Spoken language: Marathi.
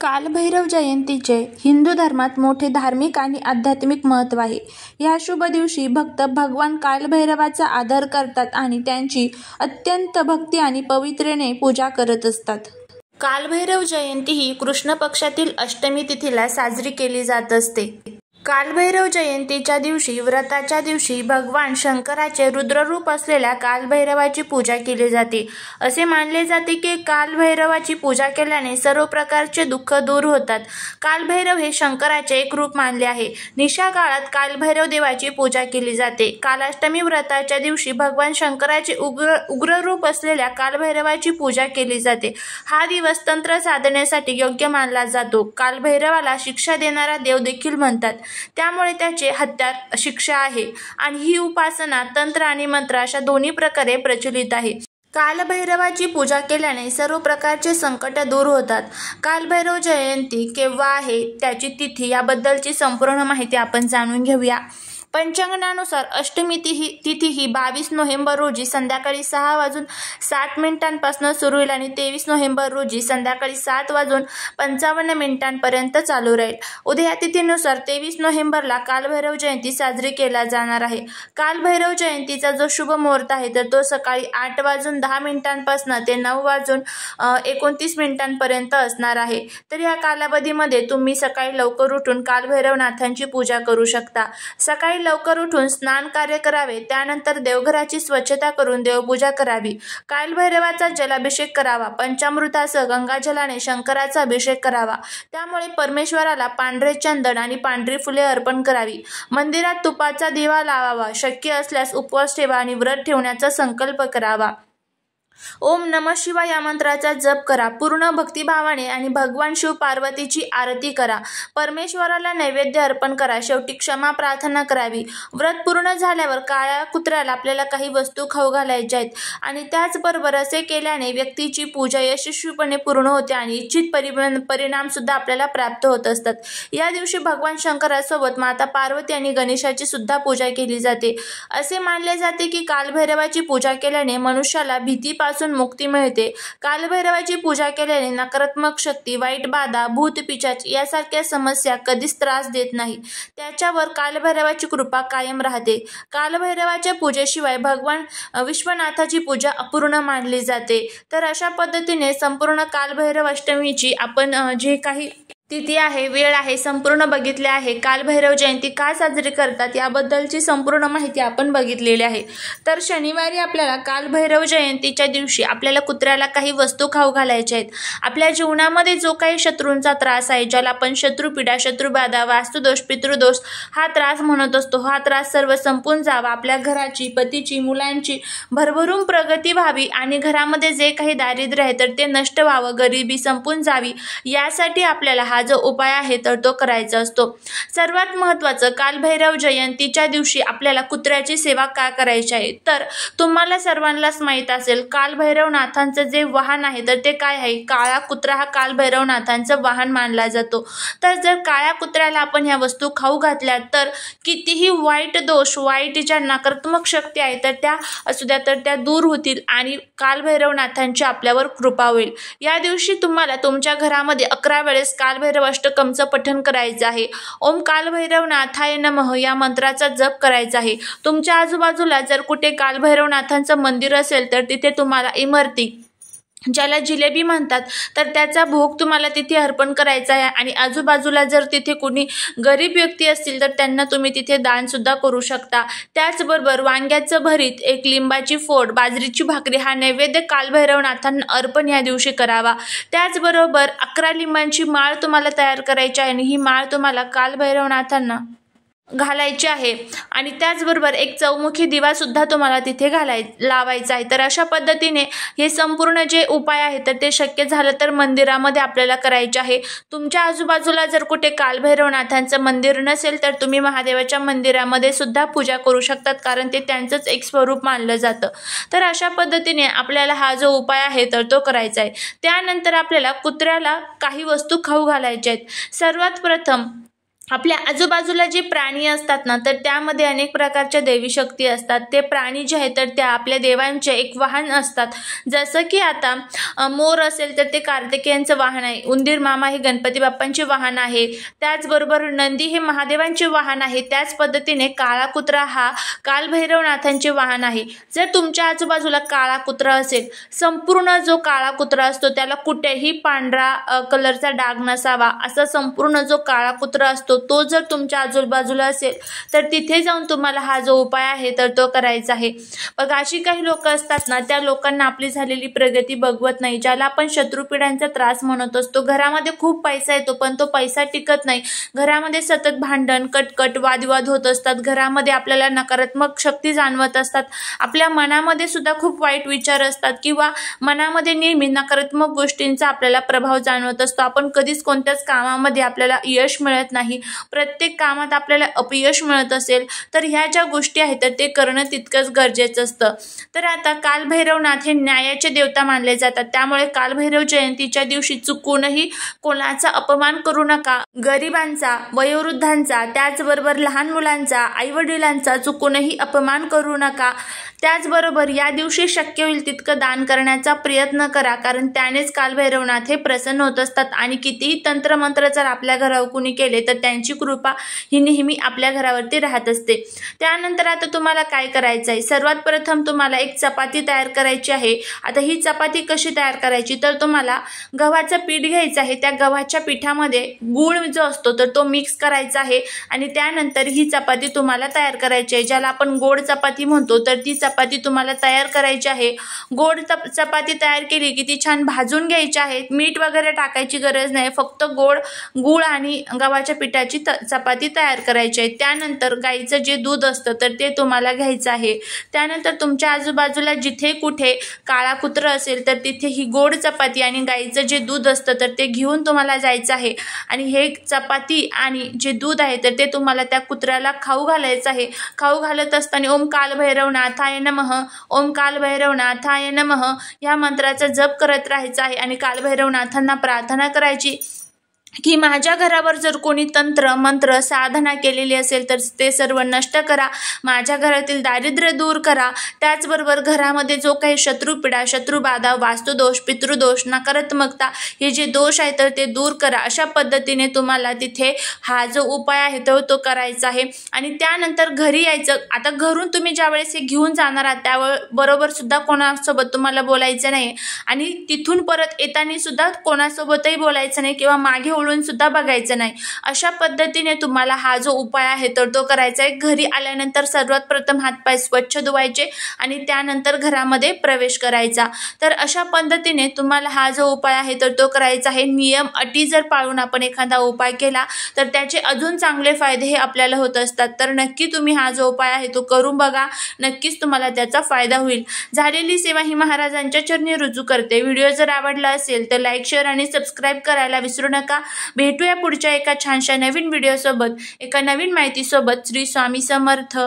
कालभैरव जयंतीचे हिंदू धर्मात मोठे धार्मिक आणि आध्यात्मिक महत्त्व आहे या शुभ दिवशी भक्त भगवान कालभैरवाचा आदर करतात आणि त्यांची अत्यंत भक्ती आणि पवित्रेने पूजा करत असतात कालभैरव जयंती ही कृष्ण पक्षातील अष्टमी तिथीला साजरी केली जात असते कालभैरव जयंतीच्या दिवशी व्रताच्या दिवशी भगवान शंकराचे रुद्ररूप असलेल्या कालभैरवाची पूजा केली जाते असे मानले जाते की कालभैरवाची पूजा केल्याने सर्व प्रकारचे दुःख दूर होतात कालभैरव हे शंकराचे एक रूप मानले आहे निशा काळात कालभैरव देवाची पूजा केली जाते कालाष्टमी व्रताच्या दिवशी भगवान शंकराचे उग्र उग्र रूप असलेल्या कालभैरवाची पूजा केली जाते हा दिवस तंत्र साधण्यासाठी योग्य मानला जातो कालभैरवाला शिक्षा देणारा देव देखील म्हणतात त्यामुळे त्याचे हत्यात शिक्षा आहे आणि ही उपासना तंत्र आणि मंत्र अशा दोन्ही प्रकारे प्रचलित आहे कालभैरवाची पूजा केल्याने सर्व प्रकारचे संकट दूर होतात कालभैरव जयंती केव्हा आहे त्याची तिथी याबद्दलची संपूर्ण माहिती आपण जाणून घेऊया पंचांगणानुसार अष्टमी तिही तिथी ही बावीस नोव्हेंबर रोजी संध्याकाळी सहा वाजून सात मिनिटांपासून सुरू होईल आणि तेवीस नोव्हेंबर रोजी संध्याकाळी सात वाजून पंचावन्न मिनिटांपर्यंत चालू राहील उद्या तिथीनुसार तेवीस नोव्हेंबरला कालभैरव जयंती साजरी केला जाणार आहे कालभैरव जयंतीचा जो शुभ मुहूर्त आहे तर तो सकाळी आठ वाजून दहा मिनिटांपासून ते नऊ वाजून एकोणतीस मिनिटांपर्यंत असणार आहे तर या कालावधीमध्ये तुम्ही सकाळी लवकर उठून कालभैरवनाथांची पूजा करू शकता सकाळी सकाळी लवकर उठून स्नान कार्य करावे त्यानंतर देवघराची स्वच्छता करून देवपूजा करावी कालभैरवाचा जलाभिषेक करावा पंचामृतासह गंगाजलाने शंकराचा अभिषेक करावा त्यामुळे परमेश्वराला पांढरे चंदन आणि पांढरी फुले अर्पण करावी मंदिरात तुपाचा दिवा लावावा शक्य असल्यास उपवास ठेवा आणि व्रत ठेवण्याचा संकल्प करावा ओम नम शिवा या मंत्राचा जप करा पूर्ण भक्तिभावाने आणि भगवान शिव पार्वतीची आरती करा परमेश्वराला नैवेद्य अर्पण करा शेवटी क्षमा प्रार्थना करावी व्रत पूर्ण झाल्यावर काळ्या कुत्र्याला आपल्याला काही वस्तू खाऊ घालायच्या आहेत आणि त्याचबरोबर असे केल्याने व्यक्तीची पूजा यशस्वीपणे पूर्ण होते आणि इच्छित परिणाम सुद्धा आपल्याला प्राप्त होत असतात या दिवशी भगवान शंकरासोबत माता पार्वती आणि गणेशाची सुद्धा पूजा केली जाते असे मानले जाते की कालभैरवाची पूजा केल्याने मनुष्याला भीती पासून मुक्ती मिळते कालभैरवाची पूजा केल्याने नकारात्मक शक्ती वाईट बाधा भूत पिचाच यासारख्या समस्या कधीच त्रास देत नाही त्याच्यावर कालभैरवाची कृपा कायम राहते कालभैरवाच्या पूजेशिवाय भगवान विश्वनाथाची पूजा अपूर्ण मानली जाते तर अशा पद्धतीने संपूर्ण कालभैरव अष्टमीची आपण जे काही तिथी आहे वेळ आहे संपूर्ण बघितले आहे कालभैरव जयंती का साजरी करतात याबद्दलची संपूर्ण माहिती आपण बघितलेली आहे तर शनिवारी आपल्याला कालभैरव जयंतीच्या दिवशी आपल्याला कुत्र्याला काही वस्तू खाऊ घालायच्या आहेत आपल्या जीवनामध्ये जो काही शत्रूंचा त्रास आहे ज्याला आपण शत्रु शत्रुबाधा वास्तुदोष पितृदोष हा त्रास म्हणत असतो हा त्रास सर्व संपून जावा आपल्या घराची पतीची मुलांची भरभरून प्रगती व्हावी आणि घरामध्ये जे काही दारिद्र्य आहे तर ते नष्ट व्हावं गरिबी संपून जावी यासाठी आपल्याला हा हा जो उपाय आहे तर तो करायचा असतो सर्वात महत्त्वाचं कालभैरव जयंतीच्या दिवशी आपल्याला कुत्र्याची सेवा का करायची आहे तर तुम्हाला सर्वांनाच माहीत असेल कालभैरवनाथांचं जे वाहन आहे तर ते काय आहे काळा कुत्रा हा कालभैरवनाथांचं वाहन मानला जातो तर जर काळ्या कुत्र्याला आपण ह्या वस्तू खाऊ घातल्या तर कितीही वाईट दोष वाईट ज्या नकारात्मक शक्ती आहे तर त्या असू द्या तर त्या दूर होतील आणि कालभैरवनाथांची आपल्यावर कृपा होईल या दिवशी तुम्हाला तुमच्या घरामध्ये अकरा वेळेस कालभैरव कालभैरव अष्टकमचं पठन करायचं आहे ओम कालभैरव नाथाय नमः या मंत्राचा जप करायचा आहे तुमच्या आजूबाजूला जर कुठे कालभैरवनाथांचं मंदिर असेल तर तिथे तुम्हाला इमर्ती ज्याला जिलेबी म्हणतात तर त्याचा भोग तुम्हाला तिथे अर्पण करायचा आहे आणि आजूबाजूला जर तिथे कोणी गरीब व्यक्ती असतील तर त्यांना तुम्ही तिथे दानसुद्धा करू शकता त्याचबरोबर वांग्याचं भरीत एक लिंबाची फोड बाजरीची भाकरी हा नैवेद्य कालभैरवनाथांना अर्पण या दिवशी करावा त्याचबरोबर अकरा लिंबांची माळ तुम्हाला तयार करायची आहे आणि ही माळ तुम्हाला कालभैरवनाथांना घालायचे आहे आणि त्याचबरोबर एक चौमुखी दिवा सुद्धा तुम्हाला तिथे घालाय लावायचा आहे तर अशा पद्धतीने हे संपूर्ण जे उपाय आहे तर ते शक्य झालं तर मंदिरामध्ये आपल्याला करायचे आहे तुमच्या आजूबाजूला जर कुठे कालभैरवनाथांचं मंदिर नसेल तर तुम्ही महादेवाच्या मंदिरामध्ये सुद्धा पूजा करू शकतात कारण ते त्यांचंच एक स्वरूप मानलं जातं तर अशा पद्धतीने आपल्याला हा जो उपाय आहे तर तो करायचा आहे त्यानंतर आपल्याला कुत्र्याला काही वस्तू खाऊ घालायच्या आहेत सर्वात प्रथम आपल्या आजूबाजूला जे प्राणी असतात ना तर त्यामध्ये अनेक प्रकारच्या देवी शक्ती असतात ते प्राणी जे आहेत तर त्या आपल्या देवांचे एक वाहन असतात जसं की आता मोर असेल तर ते कार्तिकी वाहन आहे उंदीर मामा हे गणपती बाप्पांचे वाहन आहे त्याचबरोबर नंदी हे महादेवांचे वाहन आहे त्याच पद्धतीने काळा कुत्रा हा कालभैरवनाथांचे वाहन आहे जर तुमच्या आजूबाजूला काळा कुत्रा असेल संपूर्ण जो काळा कुत्रा असतो त्याला कुठेही पांढरा कलरचा डाग नसावा असा संपूर्ण जो काळा कुत्रा असतो तो जर तुमच्या आजूबाजूला असेल तर तिथे जाऊन तुम्हाला हा जो उपाय आहे तर तो करायचा आहे बघा अशी काही लोक असतात ना त्या लोकांना आपली झालेली प्रगती बघवत नाही ज्याला आपण शत्रुपिढ्यांचा त्रास म्हणत असतो घरामध्ये खूप पैसा येतो पण तो पैसा टिकत नाही घरामध्ये सतत भांडण कटकट वादविवाद होत असतात घरामध्ये आपल्याला नकारात्मक शक्ती जाणवत असतात आपल्या मनामध्ये सुद्धा खूप वाईट विचार असतात किंवा मनामध्ये नेहमी नकारात्मक गोष्टींचा आपल्याला प्रभाव जाणवत असतो आपण कधीच कोणत्याच कामामध्ये आपल्याला यश मिळत नाही प्रत्येक कामात आपल्याला अपयश मिळत असेल तर ह्या ज्या गोष्टी आहेत तर ते करणं तितकंच गरजेचं असतं तर आता कालभैरवनाथ हे न्यायाचे देवता मानले जातात त्यामुळे कालभैरव जयंतीच्या दिवशी चुकूनही कोणाचा अपमान करू नका गरिबांचा वयोवृद्धांचा त्याचबरोबर लहान मुलांचा आईवडिलांचा चुकूनही अपमान करू नका त्याचबरोबर या दिवशी शक्य होईल तितकं दान करण्याचा प्रयत्न करा कारण त्यानेच कालभैरवनाथ हे प्रसन्न होत असतात आणि कितीही तंत्रमंत्र जर आपल्या घरावर कुणी केले तर त्यांचे त्यांची कृपा ही नेहमी आपल्या घरावरती राहत असते त्यानंतर आता तुम्हाला काय करायचं आहे सर्वात प्रथम तुम्हाला एक चपाती तयार करायची आहे आता ही चपाती कशी तयार करायची तर तुम्हाला गव्हाचं पीठ घ्यायचं आहे त्या गव्हाच्या पिठामध्ये गूळ जो असतो तर तो मिक्स करायचा आहे आणि त्यानंतर ही चपाती तुम्हाला तयार करायची आहे ज्याला आपण गोड चपाती म्हणतो तर ती चपाती तुम्हाला तयार करायची आहे गोड चपाती तयार केली की ती छान भाजून घ्यायची आहे मीठ वगैरे टाकायची गरज नाही फक्त गोड गूळ आणि गव्हाच्या पिठाची चपाती तयार करायची आहे त्यानंतर गाईचं जे दूध असतं तर ते तुम्हाला घ्यायचं आहे त्यानंतर तुमच्या आजूबाजूला जिथे कुठे काळा कुत्र असेल तर तिथे ही गोड चपाती आणि गाईचं जे दूध असतं तर ते घेऊन तुम्हाला जायचं आहे आणि हे चपाती आणि जे दूध आहे तर ते तुम्हाला त्या कुत्र्याला खाऊ घालायचं आहे खाऊ घालत असताना ओम नाथाय नमः ओम नाथाय नमः या मंत्राचा जप करत राहायचा आहे आणि कालभैरवनाथांना प्रार्थना करायची की माझ्या घरावर जर कोणी तंत्र मंत्र साधना केलेली असेल तर ते सर्व नष्ट करा माझ्या घरातील दारिद्र्य दूर करा त्याचबरोबर घरामध्ये जो काही शत्रुपिडा शत्रुबाधा वास्तुदोष पितृदोष नकारात्मकता हे जे दोष आहे तर ते दूर करा अशा पद्धतीने तुम्हाला तिथे हा जो उपाय आहे तो तो करायचा आहे आणि त्यानंतर घरी यायचं आता घरून तुम्ही ज्या वेळेस हे घेऊन जाणार आहात त्यावेळ बरोबर सुद्धा कोणासोबत तुम्हाला बोलायचं नाही आणि तिथून परत येताना सुद्धा कोणासोबतही बोलायचं नाही किंवा मागे निवडून सुद्धा बघायचं नाही अशा पद्धतीने तुम्हाला हा जो उपाय आहे तर तो करायचा आहे घरी आल्यानंतर सर्वात प्रथम हातपाय स्वच्छ धुवायचे आणि त्यानंतर घरामध्ये प्रवेश करायचा तर अशा पद्धतीने तुम्हाला हा जो उपाय आहे तर तो करायचा आहे नियम अटी जर पाळून आपण एखादा उपाय केला तर त्याचे अजून चांगले फायदे हे आपल्याला होत असतात तर नक्की तुम्ही हा जो उपाय आहे तो करून बघा नक्कीच तुम्हाला त्याचा फायदा होईल झालेली सेवा ही महाराजांच्या चरणी रुजू करते व्हिडिओ जर आवडला असेल तर लाईक शेअर आणि सबस्क्राईब करायला विसरू नका भेटूया पुढच्या एका छानशा नवीन व्हिडिओसोबत एका नवीन माहितीसोबत श्री स्वामी समर्थ